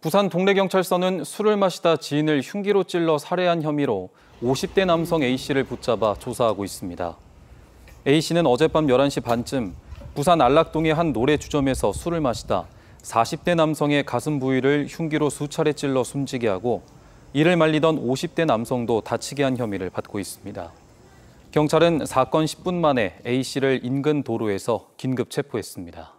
부산 동래경찰서는 술을 마시다 지인을 흉기로 찔러 살해한 혐의로 50대 남성 A씨를 붙잡아 조사하고 있습니다. A씨는 어젯밤 11시 반쯤 부산 안락동의 한 노래주점에서 술을 마시다 40대 남성의 가슴 부위를 흉기로 수차례 찔러 숨지게 하고 이를 말리던 50대 남성도 다치게 한 혐의를 받고 있습니다. 경찰은 사건 10분 만에 A씨를 인근 도로에서 긴급 체포했습니다.